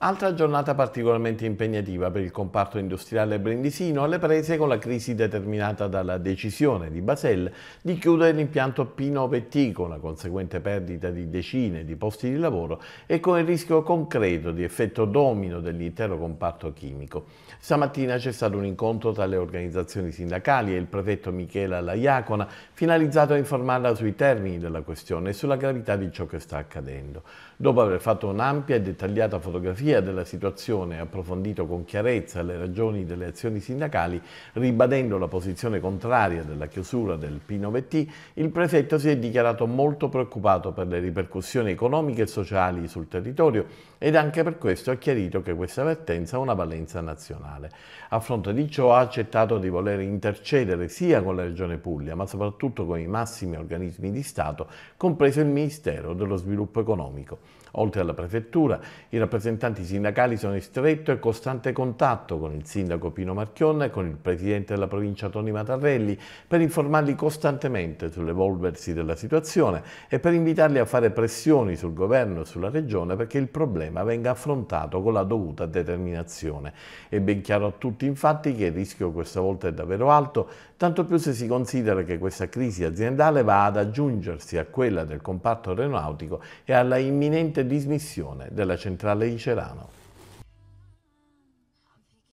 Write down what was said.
Altra giornata particolarmente impegnativa per il comparto industriale brindisino alle prese con la crisi determinata dalla decisione di Basel di chiudere l'impianto P9T con la conseguente perdita di decine di posti di lavoro e con il rischio concreto di effetto domino dell'intero comparto chimico. Stamattina c'è stato un incontro tra le organizzazioni sindacali e il prefetto Michela Laiacona finalizzato a informarla sui termini della questione e sulla gravità di ciò che sta accadendo. Dopo aver fatto un'ampia e dettagliata fotografia via della situazione ha approfondito con chiarezza le ragioni delle azioni sindacali, ribadendo la posizione contraria della chiusura del P9T, il prefetto si è dichiarato molto preoccupato per le ripercussioni economiche e sociali sul territorio ed anche per questo ha chiarito che questa avvertenza ha una valenza nazionale. A fronte di ciò ha accettato di voler intercedere sia con la Regione Puglia ma soprattutto con i massimi organismi di Stato, compreso il Ministero dello Sviluppo Economico. Oltre alla Prefettura, i rappresentanti rappresentanti sindacali sono in stretto e costante contatto con il sindaco Pino Marchionne e con il presidente della provincia Toni Matarrelli per informarli costantemente sull'evolversi della situazione e per invitarli a fare pressioni sul governo e sulla regione perché il problema venga affrontato con la dovuta determinazione. È ben chiaro a tutti infatti che il rischio questa volta è davvero alto, tanto più se si considera che questa crisi aziendale va ad aggiungersi a quella del comparto aeronautico e alla imminente dismissione della centrale di Cerano. Giordano.